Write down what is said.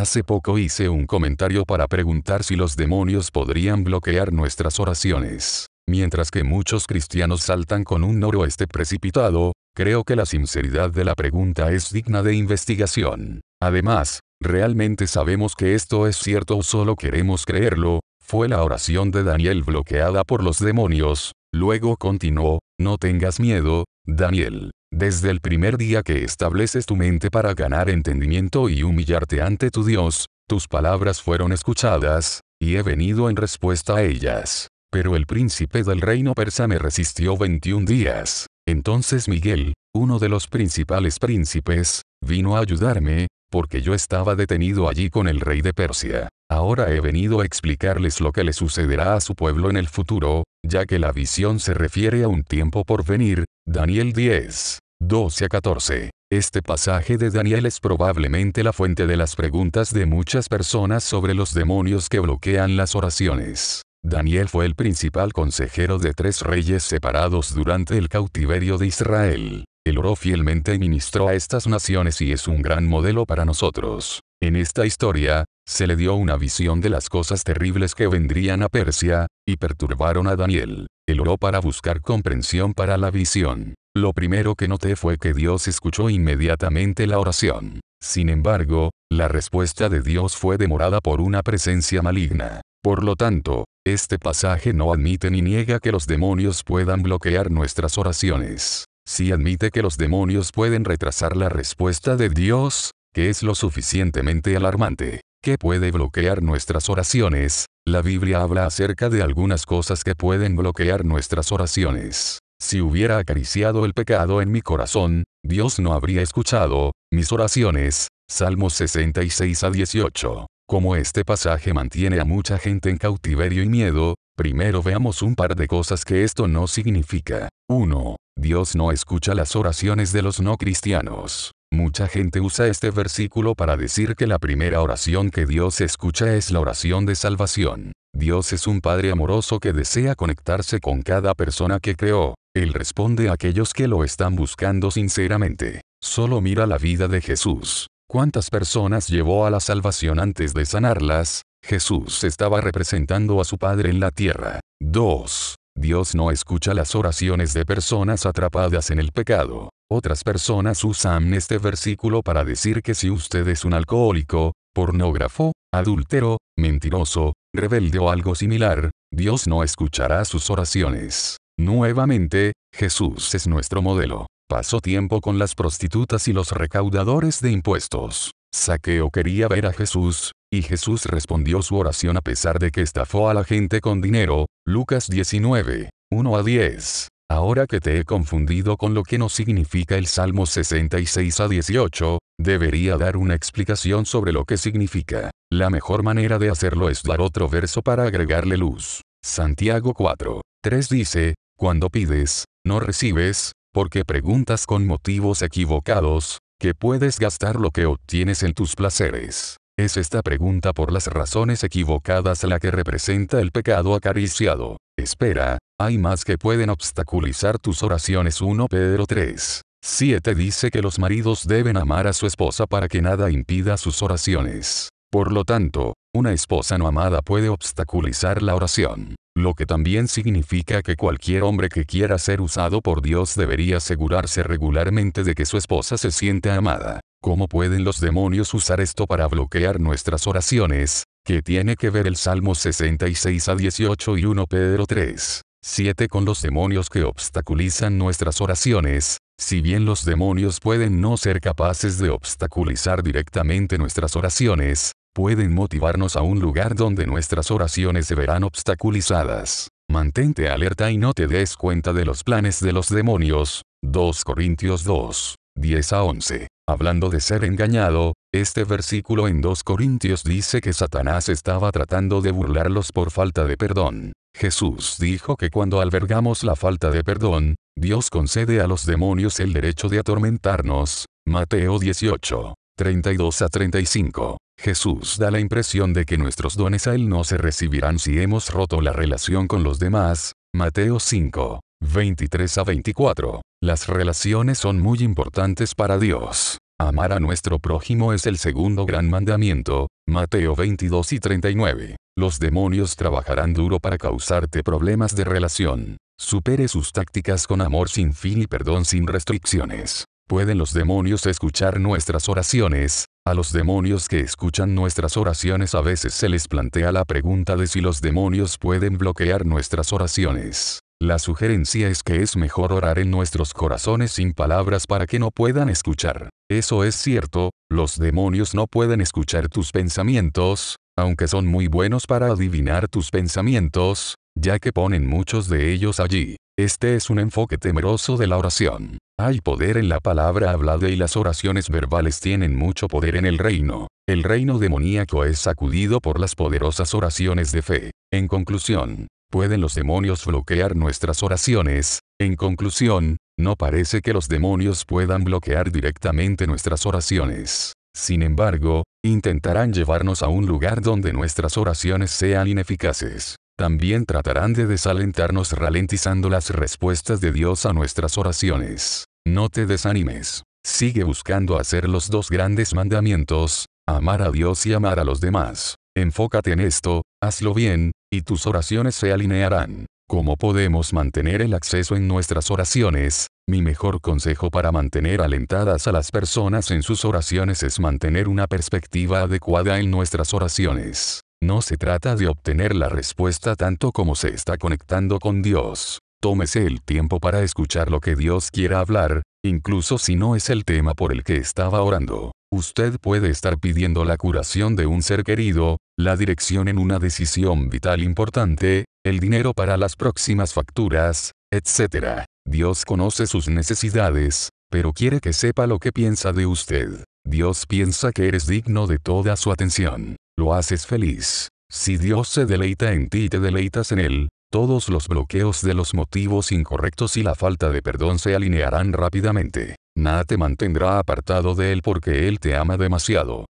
Hace poco hice un comentario para preguntar si los demonios podrían bloquear nuestras oraciones. Mientras que muchos cristianos saltan con un noroeste precipitado, creo que la sinceridad de la pregunta es digna de investigación. Además, ¿realmente sabemos que esto es cierto o solo queremos creerlo? Fue la oración de Daniel bloqueada por los demonios. Luego continuó, no tengas miedo, Daniel. Desde el primer día que estableces tu mente para ganar entendimiento y humillarte ante tu Dios, tus palabras fueron escuchadas, y he venido en respuesta a ellas. Pero el príncipe del reino persa me resistió 21 días. Entonces Miguel, uno de los principales príncipes, vino a ayudarme, porque yo estaba detenido allí con el rey de Persia. Ahora he venido a explicarles lo que le sucederá a su pueblo en el futuro, ya que la visión se refiere a un tiempo por venir, Daniel 10, 12 a 14. Este pasaje de Daniel es probablemente la fuente de las preguntas de muchas personas sobre los demonios que bloquean las oraciones. Daniel fue el principal consejero de tres reyes separados durante el cautiverio de Israel. Él oró fielmente y ministró a estas naciones y es un gran modelo para nosotros. En esta historia, se le dio una visión de las cosas terribles que vendrían a Persia, y perturbaron a Daniel. Él oró para buscar comprensión para la visión. Lo primero que noté fue que Dios escuchó inmediatamente la oración. Sin embargo, la respuesta de Dios fue demorada por una presencia maligna. Por lo tanto, este pasaje no admite ni niega que los demonios puedan bloquear nuestras oraciones. Si admite que los demonios pueden retrasar la respuesta de Dios, que es lo suficientemente alarmante, que puede bloquear nuestras oraciones. La Biblia habla acerca de algunas cosas que pueden bloquear nuestras oraciones. Si hubiera acariciado el pecado en mi corazón, Dios no habría escuchado mis oraciones. Salmos 66 a 18. Como este pasaje mantiene a mucha gente en cautiverio y miedo, primero veamos un par de cosas que esto no significa. 1. Dios no escucha las oraciones de los no cristianos. Mucha gente usa este versículo para decir que la primera oración que Dios escucha es la oración de salvación. Dios es un Padre amoroso que desea conectarse con cada persona que creó. Él responde a aquellos que lo están buscando sinceramente. Solo mira la vida de Jesús. ¿Cuántas personas llevó a la salvación antes de sanarlas? Jesús estaba representando a su Padre en la tierra. 2. Dios no escucha las oraciones de personas atrapadas en el pecado. Otras personas usan este versículo para decir que si usted es un alcohólico, pornógrafo, adúltero, mentiroso, rebelde o algo similar, Dios no escuchará sus oraciones. Nuevamente, Jesús es nuestro modelo. Pasó tiempo con las prostitutas y los recaudadores de impuestos. Saqueo quería ver a Jesús, y Jesús respondió su oración a pesar de que estafó a la gente con dinero. Lucas 19, 1 a 10. Ahora que te he confundido con lo que no significa el Salmo 66 a 18, debería dar una explicación sobre lo que significa. La mejor manera de hacerlo es dar otro verso para agregarle luz. Santiago 4. 3 dice, Cuando pides, no recibes, porque preguntas con motivos equivocados, que puedes gastar lo que obtienes en tus placeres. Es esta pregunta por las razones equivocadas la que representa el pecado acariciado. Espera, hay más que pueden obstaculizar tus oraciones 1 Pedro 3. 7 dice que los maridos deben amar a su esposa para que nada impida sus oraciones. Por lo tanto, una esposa no amada puede obstaculizar la oración, lo que también significa que cualquier hombre que quiera ser usado por Dios debería asegurarse regularmente de que su esposa se siente amada. ¿Cómo pueden los demonios usar esto para bloquear nuestras oraciones? ¿Qué tiene que ver el Salmo 66 a 18 y 1 Pedro 3? 7 con los demonios que obstaculizan nuestras oraciones. Si bien los demonios pueden no ser capaces de obstaculizar directamente nuestras oraciones, pueden motivarnos a un lugar donde nuestras oraciones se verán obstaculizadas. Mantente alerta y no te des cuenta de los planes de los demonios. 2 Corintios 2. 10 a 11. Hablando de ser engañado, este versículo en 2 Corintios dice que Satanás estaba tratando de burlarlos por falta de perdón. Jesús dijo que cuando albergamos la falta de perdón, Dios concede a los demonios el derecho de atormentarnos. Mateo 18, 32 a 35. Jesús da la impresión de que nuestros dones a Él no se recibirán si hemos roto la relación con los demás. Mateo 5, 23 a 24. Las relaciones son muy importantes para Dios. Amar a nuestro prójimo es el segundo gran mandamiento, Mateo 22 y 39. Los demonios trabajarán duro para causarte problemas de relación. Supere sus tácticas con amor sin fin y perdón sin restricciones. ¿Pueden los demonios escuchar nuestras oraciones? A los demonios que escuchan nuestras oraciones a veces se les plantea la pregunta de si los demonios pueden bloquear nuestras oraciones. La sugerencia es que es mejor orar en nuestros corazones sin palabras para que no puedan escuchar. Eso es cierto, los demonios no pueden escuchar tus pensamientos, aunque son muy buenos para adivinar tus pensamientos, ya que ponen muchos de ellos allí. Este es un enfoque temeroso de la oración. Hay poder en la palabra hablada y las oraciones verbales tienen mucho poder en el reino. El reino demoníaco es sacudido por las poderosas oraciones de fe. En conclusión, ¿Pueden los demonios bloquear nuestras oraciones? En conclusión, no parece que los demonios puedan bloquear directamente nuestras oraciones. Sin embargo, intentarán llevarnos a un lugar donde nuestras oraciones sean ineficaces. También tratarán de desalentarnos ralentizando las respuestas de Dios a nuestras oraciones. No te desanimes. Sigue buscando hacer los dos grandes mandamientos, amar a Dios y amar a los demás. Enfócate en esto, hazlo bien, y tus oraciones se alinearán. ¿Cómo podemos mantener el acceso en nuestras oraciones? Mi mejor consejo para mantener alentadas a las personas en sus oraciones es mantener una perspectiva adecuada en nuestras oraciones. No se trata de obtener la respuesta tanto como se está conectando con Dios. Tómese el tiempo para escuchar lo que Dios quiera hablar, incluso si no es el tema por el que estaba orando. Usted puede estar pidiendo la curación de un ser querido, la dirección en una decisión vital importante, el dinero para las próximas facturas, etc. Dios conoce sus necesidades, pero quiere que sepa lo que piensa de usted. Dios piensa que eres digno de toda su atención. Lo haces feliz. Si Dios se deleita en ti y te deleitas en Él, todos los bloqueos de los motivos incorrectos y la falta de perdón se alinearán rápidamente nada te mantendrá apartado de Él porque Él te ama demasiado.